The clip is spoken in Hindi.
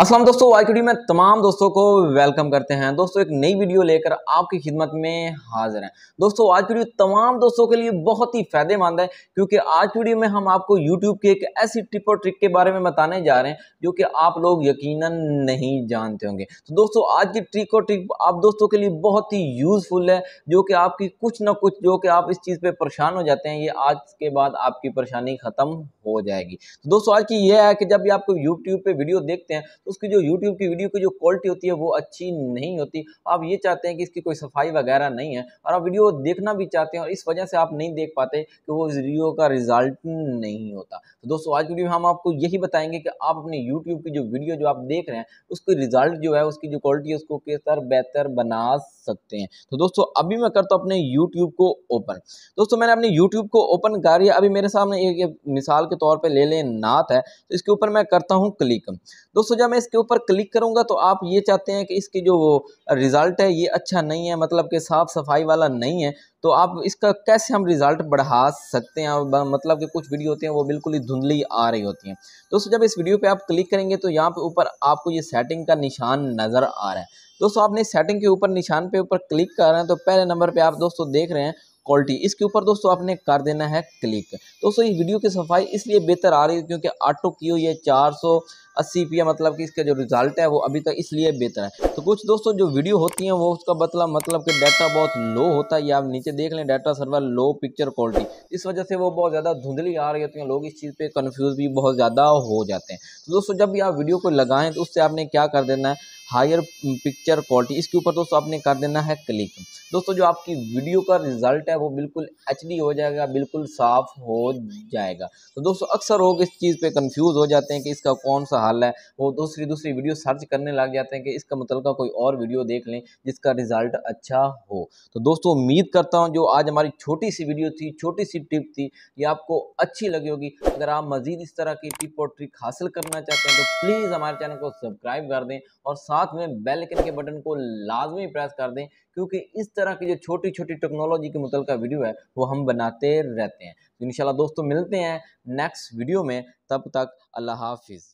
असलम दोस्तों वाई में तमाम दोस्तों को वेलकम करते हैं दोस्तों एक नई वीडियो लेकर आपकी खिदमत में हाजिर हैं दोस्तों आज की वीडियो तमाम दोस्तों के लिए बहुत ही फायदेमंद है क्योंकि आज की वीडियो में हम आपको यूट्यूब की एक ऐसी टिप और ट्रिक के बारे में बताने जा रहे हैं जो कि आप लोग यकीन नहीं जानते होंगे तो दोस्तों आज की ट्रिक और ट्रिक आप दोस्तों के लिए बहुत ही यूज़फुल है जो कि आपकी कुछ ना कुछ जो कि आप इस चीज़ पर परेशान हो जाते हैं ये आज के बाद आपकी परेशानी ख़त्म हो जाएगी तो दोस्तों आज की यह है कि जब भी आपको यूट्यूब पर वीडियो देखते हैं तो उसकी जो यूट्यूब की वीडियो की जो क्वालिटी होती है वो अच्छी नहीं होती आप ये चाहते हैं कि इसकी कोई सफाई वगैरह नहीं है और आप वीडियो देखना भी चाहते हैं और इस वजह से आप नहीं देख पाते कि वो वीडियो का रिजल्ट नहीं होता तो दोस्तों आज की वीडियो में हम आपको यही बताएंगे कि आप अपने यूट्यूब की जो वीडियो जो आप देख रहे हैं उसकी रिजल्ट जो है उसकी जो क्वालिटी है उसको किस तरह बेहतर बना सकते हैं तो दोस्तों अभी मैं करता हूँ अपने यूट्यूब को ओपन दोस्तों मैंने अपने यूट्यूब को ओपन कर लिया अभी मेरे सामने एक, एक मिसाल के तौर पर ले लें नात है तो इसके ऊपर मैं करता हूँ क्लिक दोस्तों जब मैं इसके ऊपर क्लिक करूंगा तो आप ये चाहते हैं कि इसकी जो रिज़ल्ट है ये अच्छा नहीं है मतलब कि साफ़ सफाई वाला नहीं है तो आप इसका कैसे हम रिज़ल्ट बढ़ा सकते हैं मतलब कि कुछ वीडियो होती हैं वो बिल्कुल ही धुंधली आ रही होती हैं दोस्तों जब इस वीडियो पे आप क्लिक करेंगे तो यहाँ पे ऊपर आपको ये सेटिंग का निशान नज़र आ रहा है दोस्तों आपने सेटिंग के ऊपर निशान पे ऊपर क्लिक कर रहे हैं तो पहले नंबर पे आप दोस्तों देख रहे हैं क्वालिटी इसके ऊपर दोस्तों आपने कर देना है क्लिक दोस्तों इस वीडियो की सफाई इसलिए बेहतर आ रही है क्योंकि ऑटो की हुई है चार सौ अस्सी पी मतलब कि इसका जो रिज़ल्ट है वो अभी तक इसलिए बेहतर है तो कुछ दोस्तों जो वीडियो होती हैं वो उसका मतलब मतलब कि डाटा बहुत लो होता है या आप नीचे देख लें data server low picture quality इस वजह से वो बहुत ज़्यादा धुंधली आ रही होती हैं लोग इस चीज़ पर कन्फ्यूज़ भी बहुत ज़्यादा हो जाते हैं तो दोस्तों जब भी आप वीडियो को लगाएं तो उससे आपने क्या कर देना है हायर पिक्चर क्वालिटी इसके ऊपर दोस्तों आपने कर देना है क्लिक दोस्तों जो आपकी वीडियो का रिजल्ट है वो बिल्कुल एच हो जाएगा बिल्कुल साफ हो जाएगा तो दोस्तों अक्सर लोग इस चीज़ पे कंफ्यूज हो जाते हैं कि इसका कौन सा हल है वो दूसरी दूसरी वीडियो सर्च करने लग जाते हैं कि इसका मतलब का कोई और वीडियो देख लें जिसका रिजल्ट अच्छा हो तो दोस्तों उम्मीद करता हूँ जो आज हमारी छोटी सी वीडियो थी छोटी सी टिप थी ये आपको अच्छी लगी होगी अगर आप मज़ीद इस तरह की टिप और ट्रिक हासिल करना चाहते हैं तो प्लीज़ हमारे चैनल को सब्सक्राइब कर दें और साथ साथ में बेल आइकन के बटन को लाजमी प्रेस कर दें क्योंकि इस तरह की जो छोटी छोटी टेक्नोलॉजी के मुतल वीडियो है वो हम बनाते रहते हैं तो इन दोस्तों मिलते हैं नेक्स्ट वीडियो में तब तक अल्लाह हाफिज़